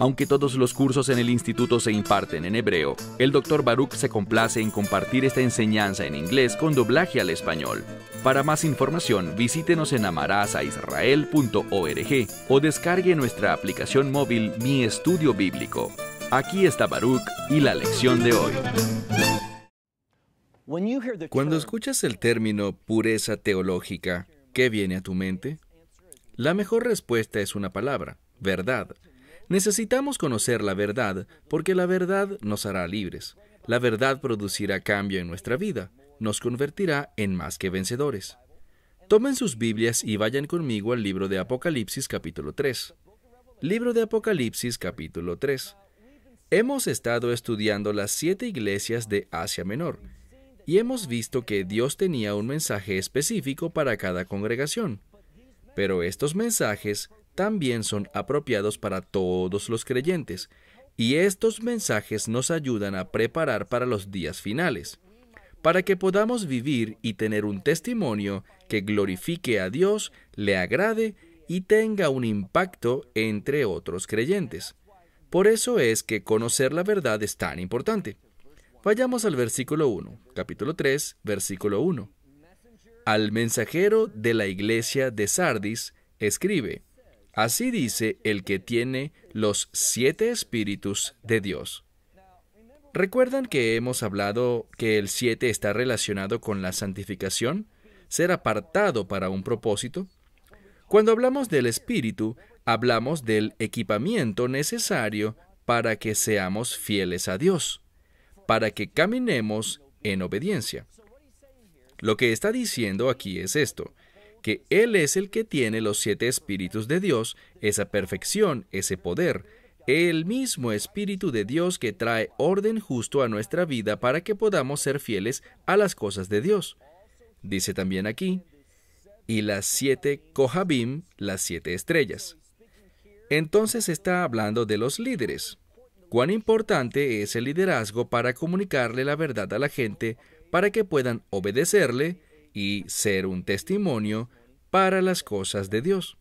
Aunque todos los cursos en el instituto se imparten en hebreo, el Dr. Baruch se complace en compartir esta enseñanza en inglés con doblaje al español. Para más información, visítenos en amarazaisrael.org o descargue nuestra aplicación móvil Mi Estudio Bíblico. Aquí está Baruch y la lección de hoy. Cuando escuchas el término pureza teológica, ¿qué viene a tu mente? La mejor respuesta es una palabra, verdad. Necesitamos conocer la verdad, porque la verdad nos hará libres. La verdad producirá cambio en nuestra vida, nos convertirá en más que vencedores. Tomen sus Biblias y vayan conmigo al libro de Apocalipsis capítulo 3. Libro de Apocalipsis capítulo 3. Hemos estado estudiando las siete iglesias de Asia Menor y hemos visto que Dios tenía un mensaje específico para cada congregación. Pero estos mensajes también son apropiados para todos los creyentes, y estos mensajes nos ayudan a preparar para los días finales, para que podamos vivir y tener un testimonio que glorifique a Dios, le agrade y tenga un impacto entre otros creyentes. Por eso es que conocer la verdad es tan importante. Vayamos al versículo 1, capítulo 3, versículo 1. Al mensajero de la iglesia de Sardis escribe, Así dice el que tiene los siete espíritus de Dios. ¿Recuerdan que hemos hablado que el siete está relacionado con la santificación? Ser apartado para un propósito. Cuando hablamos del espíritu, hablamos del equipamiento necesario para que seamos fieles a Dios, para que caminemos en obediencia. Lo que está diciendo aquí es esto que Él es el que tiene los siete espíritus de Dios, esa perfección, ese poder, el mismo Espíritu de Dios que trae orden justo a nuestra vida para que podamos ser fieles a las cosas de Dios. Dice también aquí, y las siete Kohabim, las siete estrellas. Entonces está hablando de los líderes. Cuán importante es el liderazgo para comunicarle la verdad a la gente, para que puedan obedecerle, y ser un testimonio para las cosas de Dios.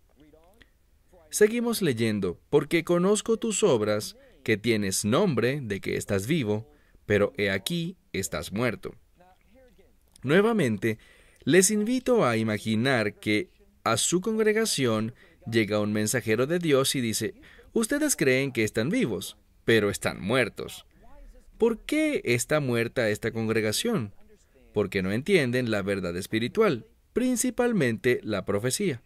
Seguimos leyendo, porque conozco tus obras, que tienes nombre de que estás vivo, pero he aquí estás muerto. Nuevamente, les invito a imaginar que a su congregación llega un mensajero de Dios y dice, ustedes creen que están vivos, pero están muertos. ¿Por qué está muerta esta congregación? porque no entienden la verdad espiritual, principalmente la profecía.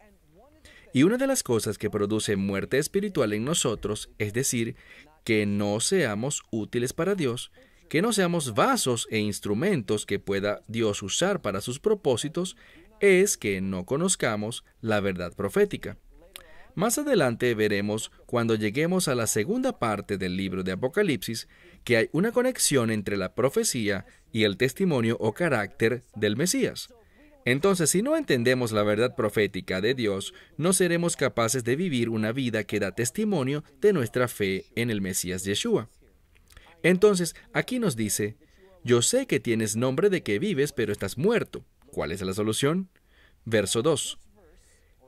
Y una de las cosas que produce muerte espiritual en nosotros es decir, que no seamos útiles para Dios, que no seamos vasos e instrumentos que pueda Dios usar para sus propósitos, es que no conozcamos la verdad profética. Más adelante veremos, cuando lleguemos a la segunda parte del libro de Apocalipsis, que hay una conexión entre la profecía y el testimonio o carácter del Mesías. Entonces, si no entendemos la verdad profética de Dios, no seremos capaces de vivir una vida que da testimonio de nuestra fe en el Mesías Yeshua. Entonces, aquí nos dice, yo sé que tienes nombre de que vives, pero estás muerto. ¿Cuál es la solución? Verso 2.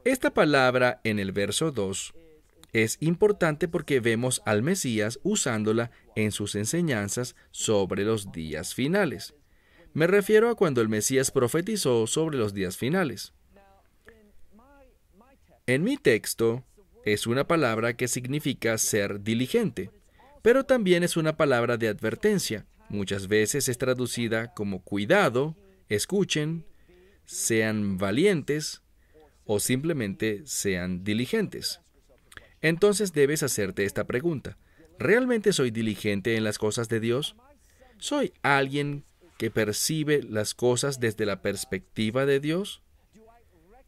Esta palabra en el verso 2 es importante porque vemos al Mesías usándola en sus enseñanzas sobre los días finales. Me refiero a cuando el Mesías profetizó sobre los días finales. En mi texto es una palabra que significa ser diligente, pero también es una palabra de advertencia. Muchas veces es traducida como cuidado, escuchen, sean valientes o simplemente sean diligentes. Entonces debes hacerte esta pregunta. ¿Realmente soy diligente en las cosas de Dios? ¿Soy alguien que percibe las cosas desde la perspectiva de Dios?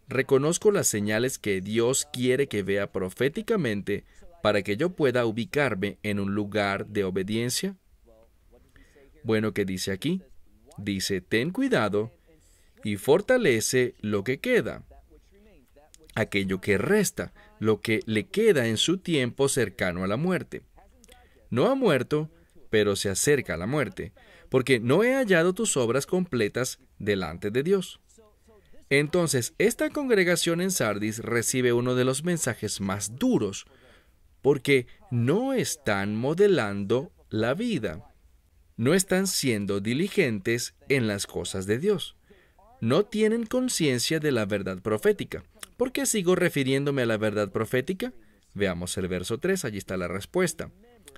Reconozco las señales que Dios quiere que vea proféticamente para que yo pueda ubicarme en un lugar de obediencia. Bueno, ¿qué dice aquí? Dice, ten cuidado y fortalece lo que queda, aquello que resta, lo que le queda en su tiempo cercano a la muerte. No ha muerto, pero se acerca a la muerte, porque no he hallado tus obras completas delante de Dios. Entonces, esta congregación en Sardis recibe uno de los mensajes más duros, porque no están modelando la vida, no están siendo diligentes en las cosas de Dios, no tienen conciencia de la verdad profética, ¿Por qué sigo refiriéndome a la verdad profética? Veamos el verso 3, allí está la respuesta.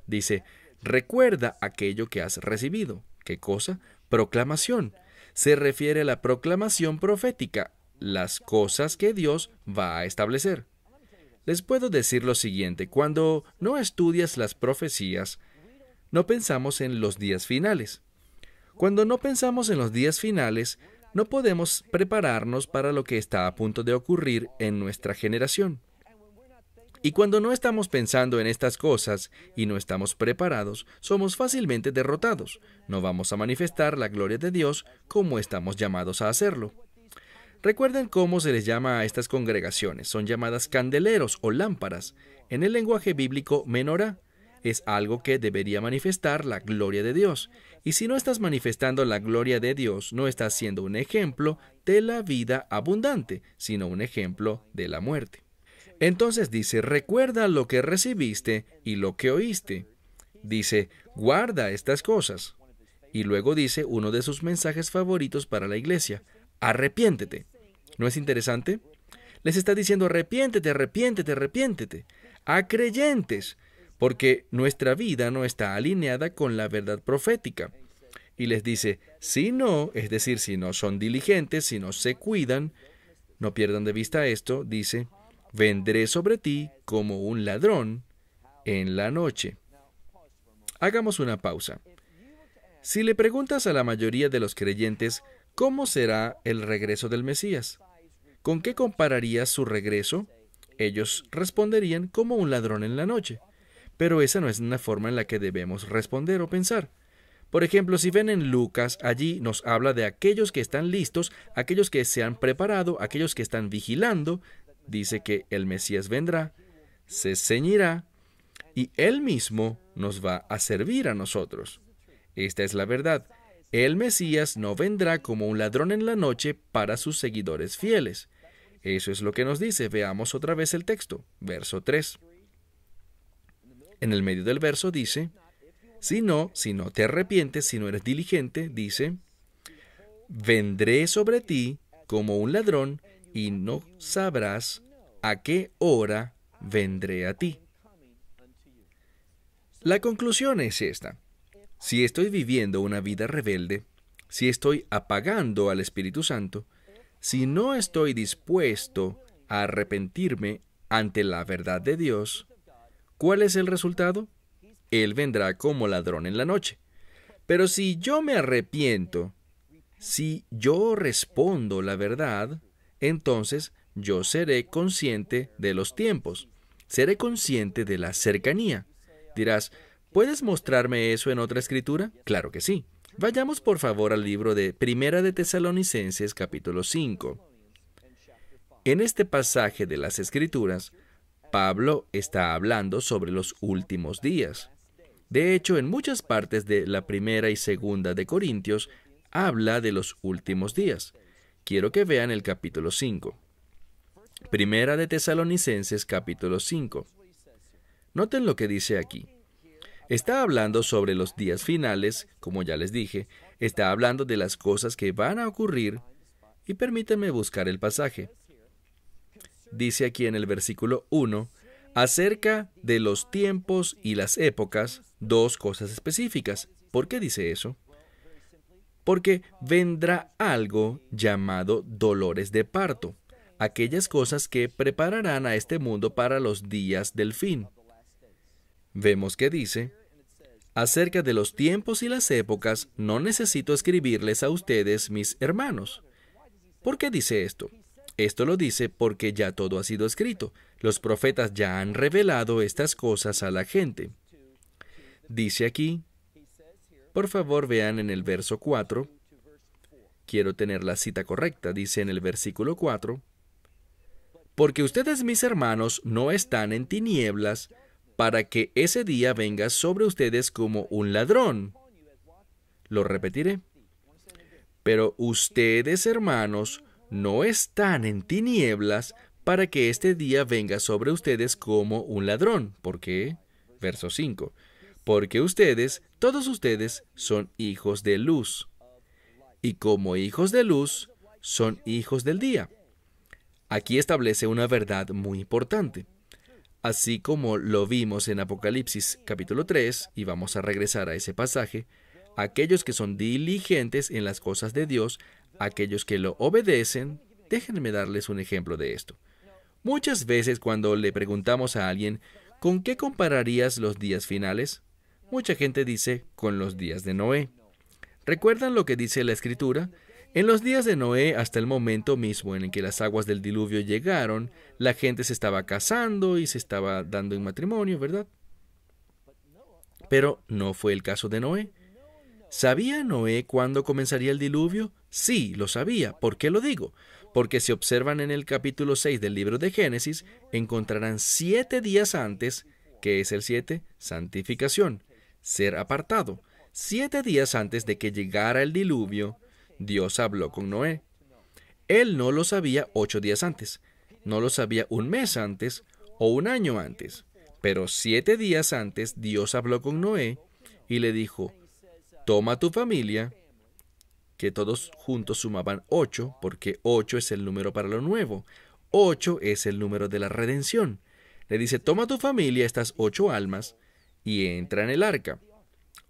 Dice, recuerda aquello que has recibido. ¿Qué cosa? Proclamación. Se refiere a la proclamación profética, las cosas que Dios va a establecer. Les puedo decir lo siguiente, cuando no estudias las profecías, no pensamos en los días finales. Cuando no pensamos en los días finales, no podemos prepararnos para lo que está a punto de ocurrir en nuestra generación. Y cuando no estamos pensando en estas cosas y no estamos preparados, somos fácilmente derrotados. No vamos a manifestar la gloria de Dios como estamos llamados a hacerlo. Recuerden cómo se les llama a estas congregaciones. Son llamadas candeleros o lámparas. En el lenguaje bíblico menorá, es algo que debería manifestar la gloria de Dios. Y si no estás manifestando la gloria de Dios, no estás siendo un ejemplo de la vida abundante, sino un ejemplo de la muerte. Entonces dice, recuerda lo que recibiste y lo que oíste. Dice, guarda estas cosas. Y luego dice uno de sus mensajes favoritos para la iglesia, arrepiéntete. ¿No es interesante? Les está diciendo, arrepiéntete, arrepiéntete, arrepiéntete. A creyentes porque nuestra vida no está alineada con la verdad profética. Y les dice, si no, es decir, si no son diligentes, si no se cuidan, no pierdan de vista esto, dice, vendré sobre ti como un ladrón en la noche. Hagamos una pausa. Si le preguntas a la mayoría de los creyentes, ¿cómo será el regreso del Mesías? ¿Con qué compararías su regreso? Ellos responderían como un ladrón en la noche. Pero esa no es una forma en la que debemos responder o pensar. Por ejemplo, si ven en Lucas, allí nos habla de aquellos que están listos, aquellos que se han preparado, aquellos que están vigilando. Dice que el Mesías vendrá, se ceñirá y él mismo nos va a servir a nosotros. Esta es la verdad. El Mesías no vendrá como un ladrón en la noche para sus seguidores fieles. Eso es lo que nos dice. Veamos otra vez el texto, verso 3. En el medio del verso dice, si no, si no te arrepientes, si no eres diligente, dice, vendré sobre ti como un ladrón y no sabrás a qué hora vendré a ti. La conclusión es esta. Si estoy viviendo una vida rebelde, si estoy apagando al Espíritu Santo, si no estoy dispuesto a arrepentirme ante la verdad de Dios, ¿Cuál es el resultado? Él vendrá como ladrón en la noche. Pero si yo me arrepiento, si yo respondo la verdad, entonces yo seré consciente de los tiempos, seré consciente de la cercanía. Dirás, ¿puedes mostrarme eso en otra escritura? Claro que sí. Vayamos por favor al libro de Primera de Tesalonicenses capítulo 5. En este pasaje de las Escrituras, Pablo está hablando sobre los últimos días. De hecho, en muchas partes de la primera y segunda de Corintios habla de los últimos días. Quiero que vean el capítulo 5. Primera de Tesalonicenses capítulo 5. Noten lo que dice aquí. Está hablando sobre los días finales, como ya les dije, está hablando de las cosas que van a ocurrir, y permítanme buscar el pasaje dice aquí en el versículo 1, acerca de los tiempos y las épocas, dos cosas específicas. ¿Por qué dice eso? Porque vendrá algo llamado dolores de parto, aquellas cosas que prepararán a este mundo para los días del fin. Vemos que dice, acerca de los tiempos y las épocas, no necesito escribirles a ustedes, mis hermanos. ¿Por qué dice esto? Esto lo dice porque ya todo ha sido escrito. Los profetas ya han revelado estas cosas a la gente. Dice aquí, por favor vean en el verso 4, quiero tener la cita correcta, dice en el versículo 4, porque ustedes mis hermanos no están en tinieblas para que ese día venga sobre ustedes como un ladrón. Lo repetiré. Pero ustedes hermanos no están en tinieblas para que este día venga sobre ustedes como un ladrón. ¿Por qué? Verso 5. Porque ustedes, todos ustedes, son hijos de luz. Y como hijos de luz, son hijos del día. Aquí establece una verdad muy importante. Así como lo vimos en Apocalipsis capítulo 3, y vamos a regresar a ese pasaje, aquellos que son diligentes en las cosas de Dios Aquellos que lo obedecen, déjenme darles un ejemplo de esto. Muchas veces cuando le preguntamos a alguien, ¿con qué compararías los días finales? Mucha gente dice, con los días de Noé. ¿Recuerdan lo que dice la escritura? En los días de Noé, hasta el momento mismo en el que las aguas del diluvio llegaron, la gente se estaba casando y se estaba dando en matrimonio, ¿verdad? Pero no fue el caso de Noé. ¿Sabía Noé cuándo comenzaría el diluvio? Sí, lo sabía. ¿Por qué lo digo? Porque si observan en el capítulo 6 del libro de Génesis, encontrarán siete días antes, que es el siete? santificación, ser apartado. Siete días antes de que llegara el diluvio, Dios habló con Noé. Él no lo sabía ocho días antes, no lo sabía un mes antes o un año antes, pero siete días antes Dios habló con Noé y le dijo, Toma tu familia, que todos juntos sumaban ocho, porque 8 es el número para lo nuevo. 8 es el número de la redención. Le dice, toma tu familia estas ocho almas y entra en el arca.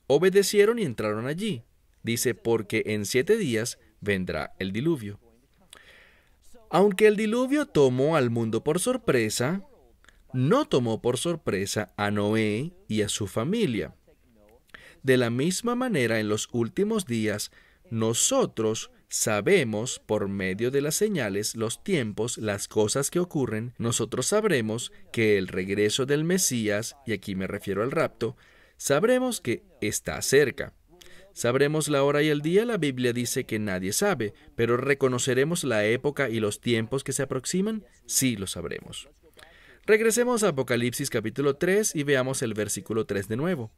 Obedecieron y entraron allí. Dice, porque en siete días vendrá el diluvio. Aunque el diluvio tomó al mundo por sorpresa, no tomó por sorpresa a Noé y a su familia. De la misma manera, en los últimos días, nosotros sabemos por medio de las señales, los tiempos, las cosas que ocurren, nosotros sabremos que el regreso del Mesías, y aquí me refiero al rapto, sabremos que está cerca. Sabremos la hora y el día, la Biblia dice que nadie sabe, pero reconoceremos la época y los tiempos que se aproximan, sí lo sabremos. Regresemos a Apocalipsis capítulo 3 y veamos el versículo 3 de nuevo.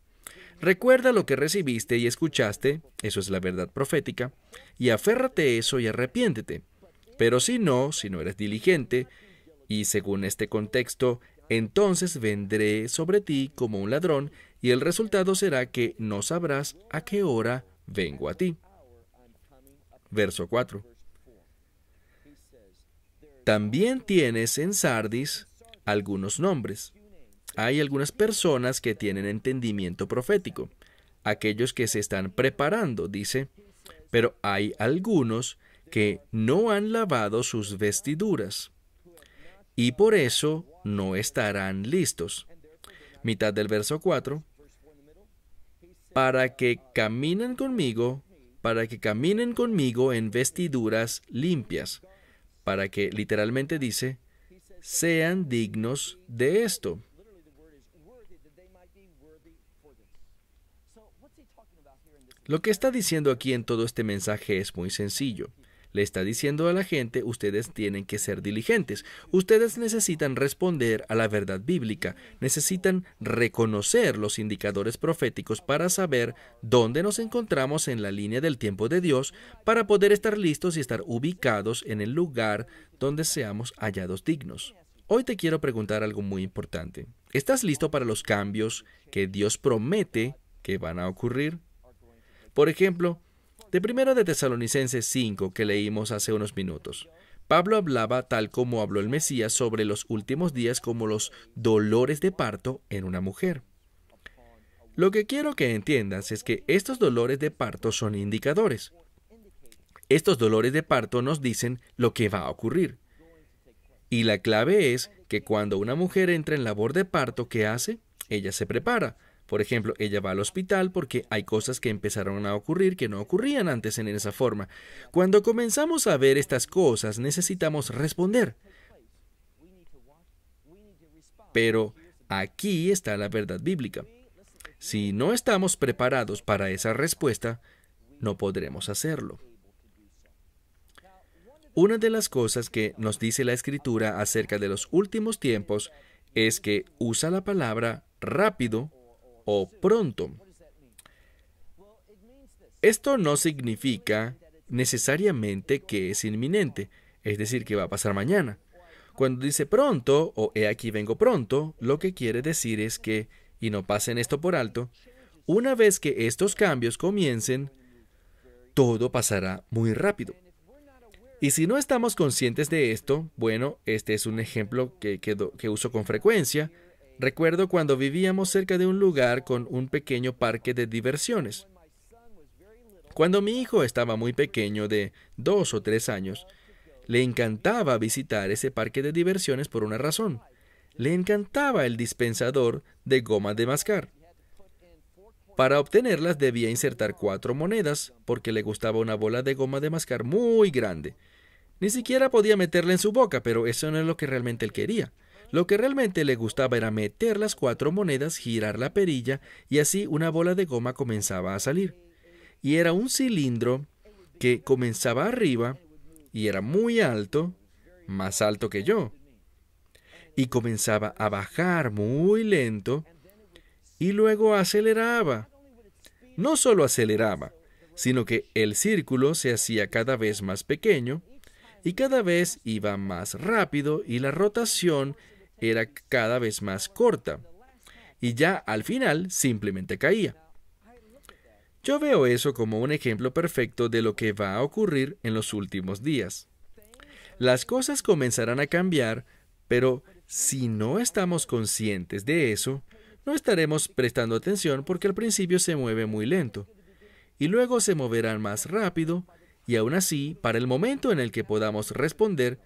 Recuerda lo que recibiste y escuchaste, eso es la verdad profética, y aférrate a eso y arrepiéntete. Pero si no, si no eres diligente, y según este contexto, entonces vendré sobre ti como un ladrón, y el resultado será que no sabrás a qué hora vengo a ti. Verso 4. También tienes en Sardis algunos nombres, hay algunas personas que tienen entendimiento profético, aquellos que se están preparando, dice, pero hay algunos que no han lavado sus vestiduras y por eso no estarán listos. Mitad del verso 4, para que caminen conmigo, para que caminen conmigo en vestiduras limpias, para que literalmente dice, sean dignos de esto. Lo que está diciendo aquí en todo este mensaje es muy sencillo. Le está diciendo a la gente, ustedes tienen que ser diligentes, ustedes necesitan responder a la verdad bíblica, necesitan reconocer los indicadores proféticos para saber dónde nos encontramos en la línea del tiempo de Dios, para poder estar listos y estar ubicados en el lugar donde seamos hallados dignos. Hoy te quiero preguntar algo muy importante. ¿Estás listo para los cambios que Dios promete que van a ocurrir? Por ejemplo, de primero de Tesalonicenses 5 que leímos hace unos minutos. Pablo hablaba tal como habló el Mesías sobre los últimos días como los dolores de parto en una mujer. Lo que quiero que entiendas es que estos dolores de parto son indicadores. Estos dolores de parto nos dicen lo que va a ocurrir. Y la clave es que cuando una mujer entra en labor de parto, ¿qué hace? Ella se prepara, por ejemplo, ella va al hospital porque hay cosas que empezaron a ocurrir que no ocurrían antes en esa forma. Cuando comenzamos a ver estas cosas, necesitamos responder. Pero aquí está la verdad bíblica. Si no estamos preparados para esa respuesta, no podremos hacerlo. Una de las cosas que nos dice la escritura acerca de los últimos tiempos es que usa la palabra rápido o pronto. Esto no significa necesariamente que es inminente, es decir, que va a pasar mañana. Cuando dice pronto o he aquí vengo pronto, lo que quiere decir es que, y no pasen esto por alto, una vez que estos cambios comiencen, todo pasará muy rápido. Y si no estamos conscientes de esto, bueno, este es un ejemplo que, uso con frecuencia, Recuerdo cuando vivíamos cerca de un lugar con un pequeño parque de diversiones. Cuando mi hijo estaba muy pequeño, de dos o tres años, le encantaba visitar ese parque de diversiones por una razón. Le encantaba el dispensador de goma de mascar. Para obtenerlas debía insertar cuatro monedas, porque le gustaba una bola de goma de mascar muy grande. Ni siquiera podía meterla en su boca, pero eso no es lo que realmente él quería. Lo que realmente le gustaba era meter las cuatro monedas, girar la perilla y así una bola de goma comenzaba a salir. Y era un cilindro que comenzaba arriba y era muy alto, más alto que yo. Y comenzaba a bajar muy lento y luego aceleraba. No solo aceleraba, sino que el círculo se hacía cada vez más pequeño y cada vez iba más rápido y la rotación era cada vez más corta y ya al final simplemente caía. Yo veo eso como un ejemplo perfecto de lo que va a ocurrir en los últimos días. Las cosas comenzarán a cambiar, pero si no estamos conscientes de eso, no estaremos prestando atención porque al principio se mueve muy lento y luego se moverán más rápido y aún así, para el momento en el que podamos responder,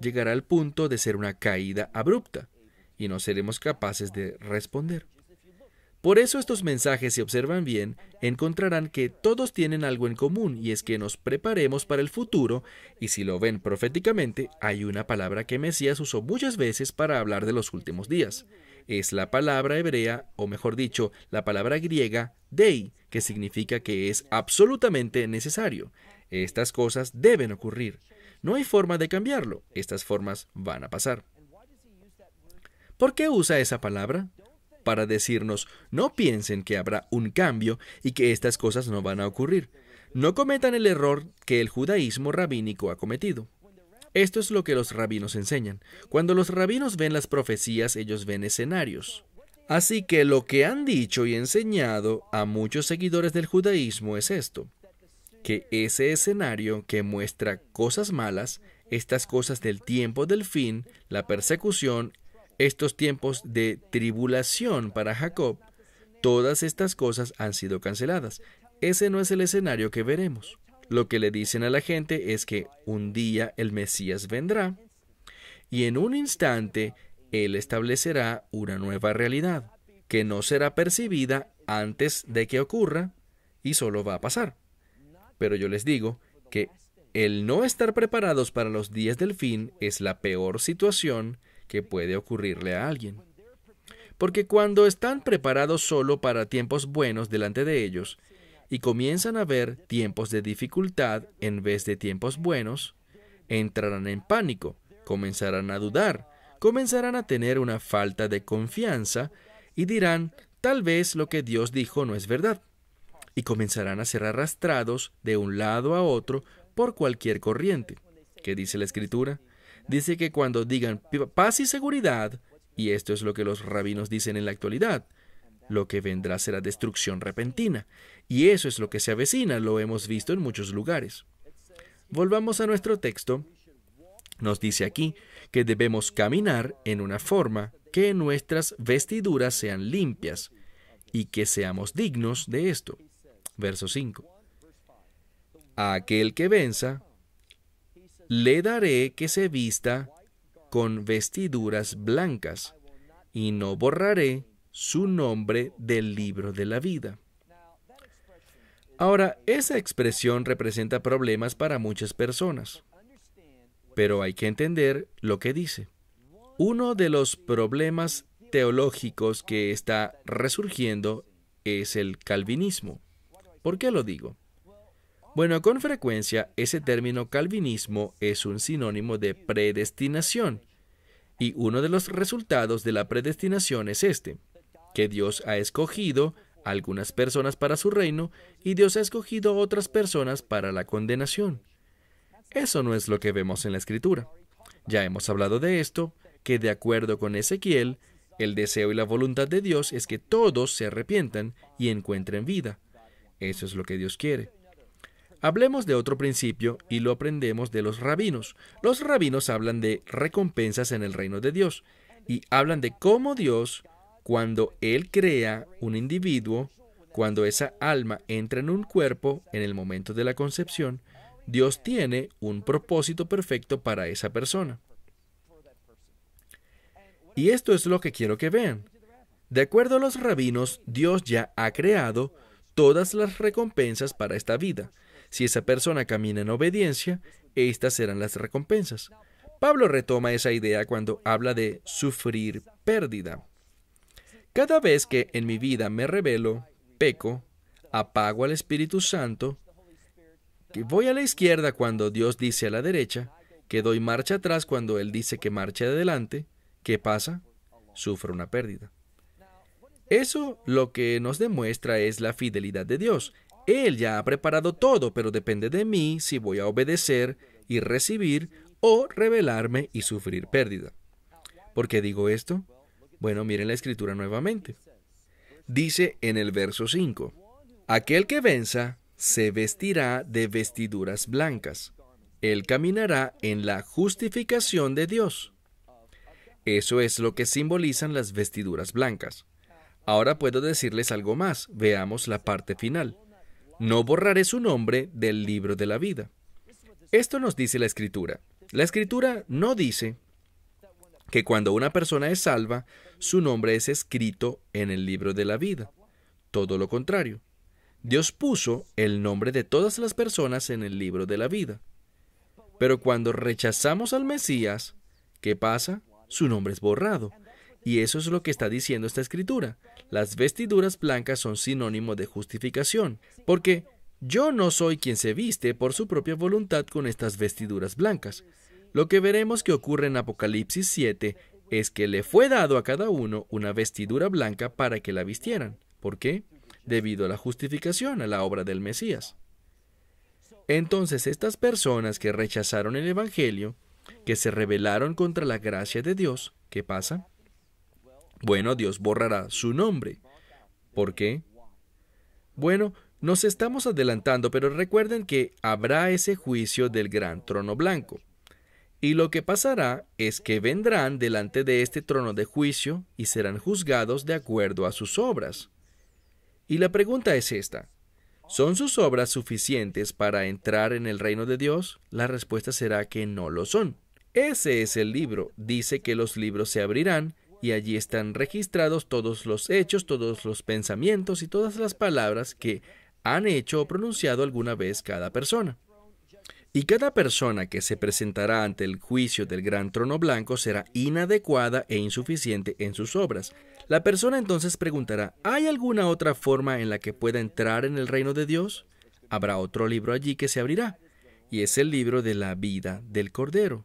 llegará al punto de ser una caída abrupta y no seremos capaces de responder. Por eso estos mensajes, si observan bien, encontrarán que todos tienen algo en común y es que nos preparemos para el futuro y si lo ven proféticamente, hay una palabra que Mesías usó muchas veces para hablar de los últimos días. Es la palabra hebrea, o mejor dicho, la palabra griega dei, que significa que es absolutamente necesario. Estas cosas deben ocurrir. No hay forma de cambiarlo. Estas formas van a pasar. ¿Por qué usa esa palabra? Para decirnos, no piensen que habrá un cambio y que estas cosas no van a ocurrir. No cometan el error que el judaísmo rabínico ha cometido. Esto es lo que los rabinos enseñan. Cuando los rabinos ven las profecías, ellos ven escenarios. Así que lo que han dicho y enseñado a muchos seguidores del judaísmo es esto que ese escenario que muestra cosas malas, estas cosas del tiempo del fin, la persecución, estos tiempos de tribulación para Jacob, todas estas cosas han sido canceladas. Ese no es el escenario que veremos. Lo que le dicen a la gente es que un día el Mesías vendrá y en un instante Él establecerá una nueva realidad que no será percibida antes de que ocurra y solo va a pasar. Pero yo les digo que el no estar preparados para los días del fin es la peor situación que puede ocurrirle a alguien. Porque cuando están preparados solo para tiempos buenos delante de ellos, y comienzan a ver tiempos de dificultad en vez de tiempos buenos, entrarán en pánico, comenzarán a dudar, comenzarán a tener una falta de confianza y dirán, tal vez lo que Dios dijo no es verdad y comenzarán a ser arrastrados de un lado a otro por cualquier corriente. ¿Qué dice la escritura? Dice que cuando digan paz y seguridad, y esto es lo que los rabinos dicen en la actualidad, lo que vendrá será destrucción repentina. Y eso es lo que se avecina, lo hemos visto en muchos lugares. Volvamos a nuestro texto. Nos dice aquí que debemos caminar en una forma que nuestras vestiduras sean limpias y que seamos dignos de esto verso 5. A aquel que venza, le daré que se vista con vestiduras blancas, y no borraré su nombre del libro de la vida. Ahora, esa expresión representa problemas para muchas personas, pero hay que entender lo que dice. Uno de los problemas teológicos que está resurgiendo es el calvinismo. ¿Por qué lo digo? Bueno, con frecuencia ese término calvinismo es un sinónimo de predestinación. Y uno de los resultados de la predestinación es este, que Dios ha escogido algunas personas para su reino y Dios ha escogido otras personas para la condenación. Eso no es lo que vemos en la escritura. Ya hemos hablado de esto, que de acuerdo con Ezequiel, el deseo y la voluntad de Dios es que todos se arrepientan y encuentren vida. Eso es lo que Dios quiere. Hablemos de otro principio y lo aprendemos de los rabinos. Los rabinos hablan de recompensas en el reino de Dios y hablan de cómo Dios, cuando Él crea un individuo, cuando esa alma entra en un cuerpo en el momento de la concepción, Dios tiene un propósito perfecto para esa persona. Y esto es lo que quiero que vean. De acuerdo a los rabinos, Dios ya ha creado todas las recompensas para esta vida. Si esa persona camina en obediencia, estas serán las recompensas. Pablo retoma esa idea cuando habla de sufrir pérdida. Cada vez que en mi vida me revelo, peco, apago al Espíritu Santo, que voy a la izquierda cuando Dios dice a la derecha, que doy marcha atrás cuando Él dice que marche adelante, ¿qué pasa? Sufro una pérdida. Eso lo que nos demuestra es la fidelidad de Dios. Él ya ha preparado todo, pero depende de mí si voy a obedecer y recibir o rebelarme y sufrir pérdida. ¿Por qué digo esto? Bueno, miren la escritura nuevamente. Dice en el verso 5, Aquel que venza se vestirá de vestiduras blancas. Él caminará en la justificación de Dios. Eso es lo que simbolizan las vestiduras blancas. Ahora puedo decirles algo más. Veamos la parte final. No borraré su nombre del libro de la vida. Esto nos dice la escritura. La escritura no dice que cuando una persona es salva, su nombre es escrito en el libro de la vida. Todo lo contrario. Dios puso el nombre de todas las personas en el libro de la vida. Pero cuando rechazamos al Mesías, ¿qué pasa? Su nombre es borrado y eso es lo que está diciendo esta escritura. Las vestiduras blancas son sinónimo de justificación, porque yo no soy quien se viste por su propia voluntad con estas vestiduras blancas. Lo que veremos que ocurre en Apocalipsis 7 es que le fue dado a cada uno una vestidura blanca para que la vistieran. ¿Por qué? Debido a la justificación, a la obra del Mesías. Entonces estas personas que rechazaron el Evangelio, que se rebelaron contra la gracia de Dios, ¿qué pasa? Bueno, Dios borrará su nombre. ¿Por qué? Bueno, nos estamos adelantando, pero recuerden que habrá ese juicio del gran trono blanco. Y lo que pasará es que vendrán delante de este trono de juicio y serán juzgados de acuerdo a sus obras. Y la pregunta es esta. ¿Son sus obras suficientes para entrar en el reino de Dios? La respuesta será que no lo son. Ese es el libro. Dice que los libros se abrirán y allí están registrados todos los hechos, todos los pensamientos y todas las palabras que han hecho o pronunciado alguna vez cada persona. Y cada persona que se presentará ante el juicio del gran trono blanco será inadecuada e insuficiente en sus obras. La persona entonces preguntará, ¿hay alguna otra forma en la que pueda entrar en el reino de Dios? Habrá otro libro allí que se abrirá, y es el libro de la vida del Cordero.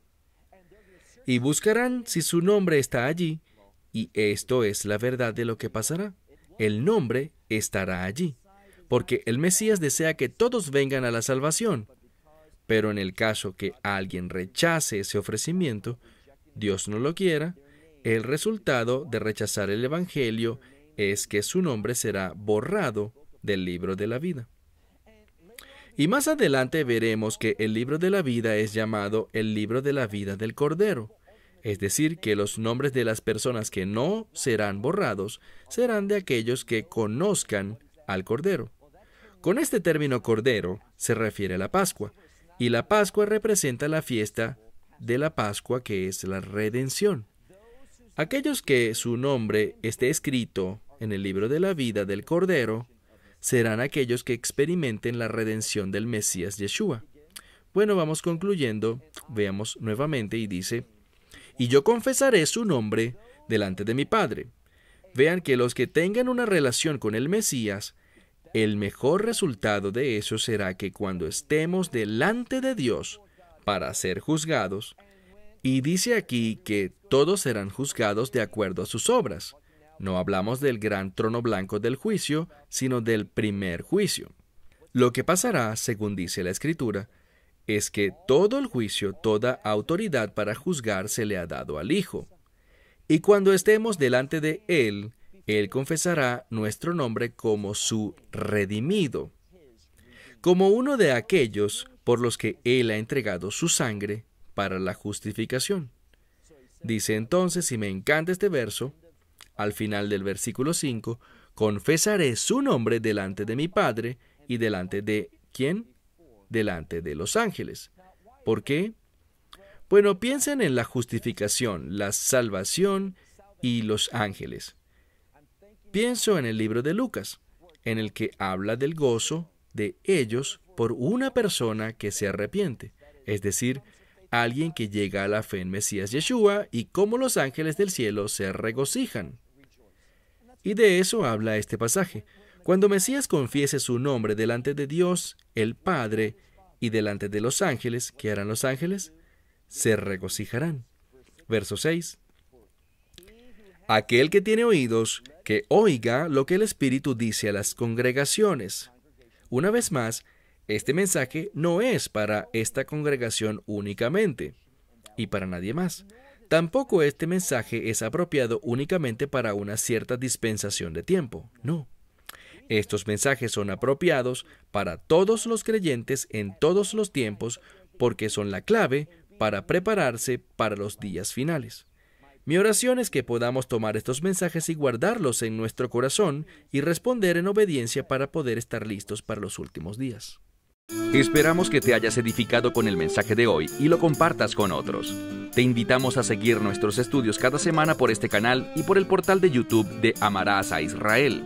Y buscarán si su nombre está allí, y esto es la verdad de lo que pasará. El nombre estará allí, porque el Mesías desea que todos vengan a la salvación. Pero en el caso que alguien rechace ese ofrecimiento, Dios no lo quiera, el resultado de rechazar el Evangelio es que su nombre será borrado del libro de la vida. Y más adelante veremos que el libro de la vida es llamado el libro de la vida del Cordero, es decir, que los nombres de las personas que no serán borrados serán de aquellos que conozcan al Cordero. Con este término Cordero se refiere a la Pascua, y la Pascua representa la fiesta de la Pascua que es la redención. Aquellos que su nombre esté escrito en el libro de la vida del Cordero serán aquellos que experimenten la redención del Mesías Yeshua. Bueno, vamos concluyendo, veamos nuevamente y dice, y yo confesaré su nombre delante de mi Padre. Vean que los que tengan una relación con el Mesías, el mejor resultado de eso será que cuando estemos delante de Dios para ser juzgados, y dice aquí que todos serán juzgados de acuerdo a sus obras. No hablamos del gran trono blanco del juicio, sino del primer juicio. Lo que pasará, según dice la Escritura, es que todo el juicio, toda autoridad para juzgar se le ha dado al Hijo. Y cuando estemos delante de Él, Él confesará nuestro nombre como su redimido, como uno de aquellos por los que Él ha entregado su sangre para la justificación. Dice entonces, y me encanta este verso, al final del versículo 5, confesaré su nombre delante de mi Padre y delante de quién? delante de los ángeles. ¿Por qué? Bueno, piensen en la justificación, la salvación y los ángeles. Pienso en el libro de Lucas, en el que habla del gozo de ellos por una persona que se arrepiente, es decir, alguien que llega a la fe en Mesías Yeshua y cómo los ángeles del cielo se regocijan. Y de eso habla este pasaje. Cuando Mesías confiese su nombre delante de Dios, el Padre, y delante de los ángeles, que harán los ángeles? Se regocijarán. Verso 6. Aquel que tiene oídos, que oiga lo que el Espíritu dice a las congregaciones. Una vez más, este mensaje no es para esta congregación únicamente y para nadie más. Tampoco este mensaje es apropiado únicamente para una cierta dispensación de tiempo, no. Estos mensajes son apropiados para todos los creyentes en todos los tiempos porque son la clave para prepararse para los días finales. Mi oración es que podamos tomar estos mensajes y guardarlos en nuestro corazón y responder en obediencia para poder estar listos para los últimos días. Esperamos que te hayas edificado con el mensaje de hoy y lo compartas con otros. Te invitamos a seguir nuestros estudios cada semana por este canal y por el portal de YouTube de Amarás a Israel.